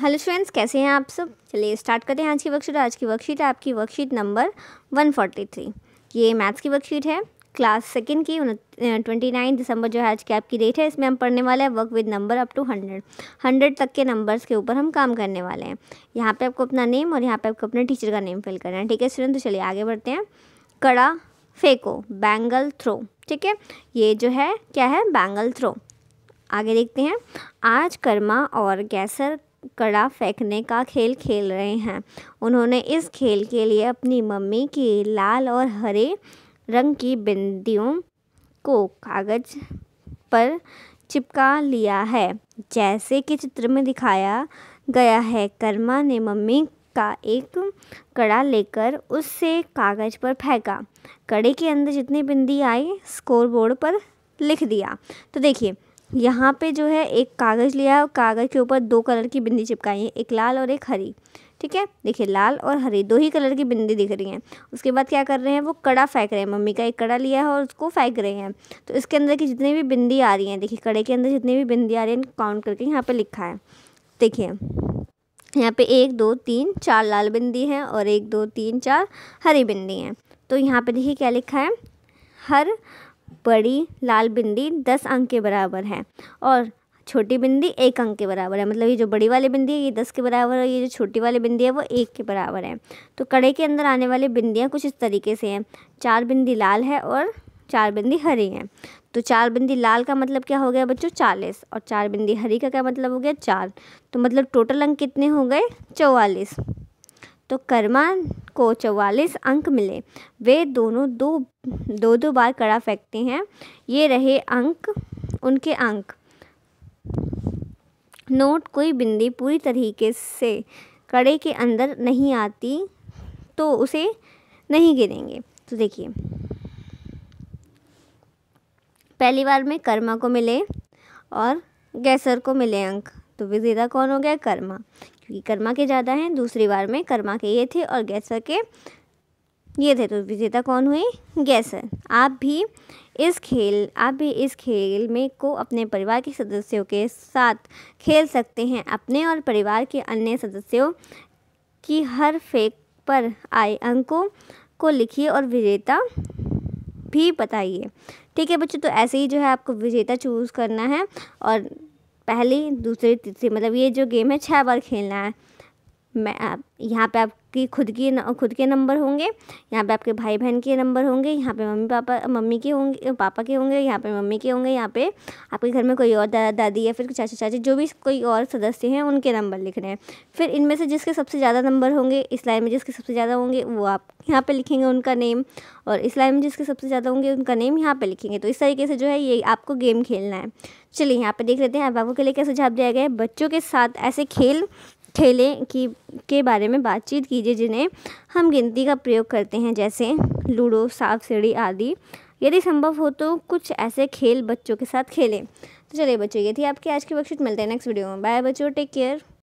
hello students कैसे हैं आप सब चलिए स्टार्ट करते हैं आज की वर्कशीट आज की वर्कशीट है आपकी worksheet number one forty three ये मैथ्स की वर्कशीट है क्लास सेकंड की ट्वेंटी नाइन दिसंबर जो है आज की आपकी डेट है इसमें हम पढ़ने वाले हैं work with number up to hundred hundred तक के नंबर्स के ऊपर हम काम करने वाले हैं यहाँ पर आपको अपना नेम और यहाँ पर आपको अपने टीचर का नेम फिल करना है ठीक है स्टूडेंट तो चलिए आगे बढ़ते हैं कड़ा फेंको बैंगल थ्रो ठीक है ये जो है क्या है बैंगल थ्रो आगे देखते हैं आज कर्मा और गैसर कड़ा फेंकने का खेल खेल रहे हैं उन्होंने इस खेल के लिए अपनी मम्मी की लाल और हरे रंग की बिंदियों को कागज पर चिपका लिया है जैसे कि चित्र में दिखाया गया है कर्मा ने मम्मी का एक कड़ा लेकर उससे कागज पर फेंका कड़े के अंदर जितनी बिंदी आई स्कोरबोर्ड पर लिख दिया तो देखिए यहाँ पे जो है एक कागज़ लिया है कागज़ के ऊपर दो कलर की बिंदी चिपकाई है एक लाल और एक हरी ठीक है देखिए लाल और हरी दो ही कलर की बिंदी दिख रही हैं उसके बाद क्या कर रहे हैं वो कड़ा फेंक रहे हैं मम्मी का एक कड़ा लिया है और उसको फेंक रहे हैं तो इसके अंदर की जितनी भी बिंदी आ रही हैं देखिए कड़े के अंदर जितनी भी बिंदी आ रही है काउंट करके यहाँ पर लिखा है देखिए यहाँ पे एक दो तीन चार लाल बिंदी हैं और एक दो तीन चार हरी बिंदी हैं तो यहाँ पे देखिए क्या लिखा है हर बड़ी लाल बिंदी दस अंक के बराबर है और छोटी बिंदी एक अंक के बराबर है मतलब ये जो बड़ी वाली बिंदी है ये दस के बराबर है ये जो छोटी वाली बिंदी है वो एक के बराबर है तो कड़े के अंदर आने वाली बिंदियाँ कुछ इस तरीके से हैं चार बिंदी लाल है और चार बिंदी हरी हैं तो चार बिंदी लाल का मतलब क्या हो गया बच्चों चालीस और चार बिंदी हरी का क्या मतलब हो गया चार तो मतलब टोटल अंक कितने हो गए चौवालीस तो कर्मा को चौवालीस अंक मिले वे दोनों दो दो दो बार कड़ा फेंकते हैं ये रहे अंक उनके अंक नोट कोई बिंदी पूरी तरीके से कड़े के अंदर नहीं आती तो उसे नहीं गिरेंगे तो देखिए पहली बार में कर्मा को मिले और गैसर को मिले अंक तो विजेता कौन हो गया कर्मा क्योंकि कर्मा के ज़्यादा हैं दूसरी बार में कर्मा के ये थे और गैसर के ये थे तो विजेता कौन हुई गैसर आप भी इस खेल आप भी इस खेल में को अपने परिवार के सदस्यों के साथ खेल सकते हैं अपने और परिवार के अन्य सदस्यों की हर फेंक पर आए अंकों को लिखिए और विजेता भी बताइए ठीक है बच्चों तो ऐसे ही जो है आपको विजेता चूज़ करना है और पहली दूसरी तीसरी मतलब ये जो गेम है छः बार खेलना है मैं आप यहाँ पे आपकी खुद की न, खुद के नंबर होंगे यहाँ पे आपके भाई बहन के नंबर होंगे यहाँ पे मम्मी पापा मम्मी के होंगे पापा के होंगे यहाँ पे मम्मी के होंगे यहाँ पे आपके घर में कोई और दा, दादी या फिर चाचा चाची जो भी कोई और सदस्य हैं उनके नंबर लिख रहे हैं फिर इनमें से जिसके सबसे ज़्यादा नंबर होंगे इस लाइन में जिसके सबसे ज़्यादा होंगे वो आप यहाँ पर लिखेंगे उनका नेम और इस लाइन में जिसके सबसे ज़्यादा होंगे उनका नेम यहाँ पर लिखेंगे तो इस तरीके से जो है ये आपको गेम खेलना है चलिए यहाँ पर देख लेते हैं बाबू के लिए क्या सुझाव दिया गया है बच्चों के साथ ऐसे खेल ठेले की के बारे में बातचीत कीजिए जिन्हें हम गिनती का प्रयोग करते हैं जैसे लूडो सांप सीढ़ी आदि यदि संभव हो तो कुछ ऐसे खेल बच्चों के साथ खेलें तो चलिए बच्चों ये थी आपके आज की वर्कशीट मिलते हैं नेक्स्ट वीडियो में बाय बच्चों टेक केयर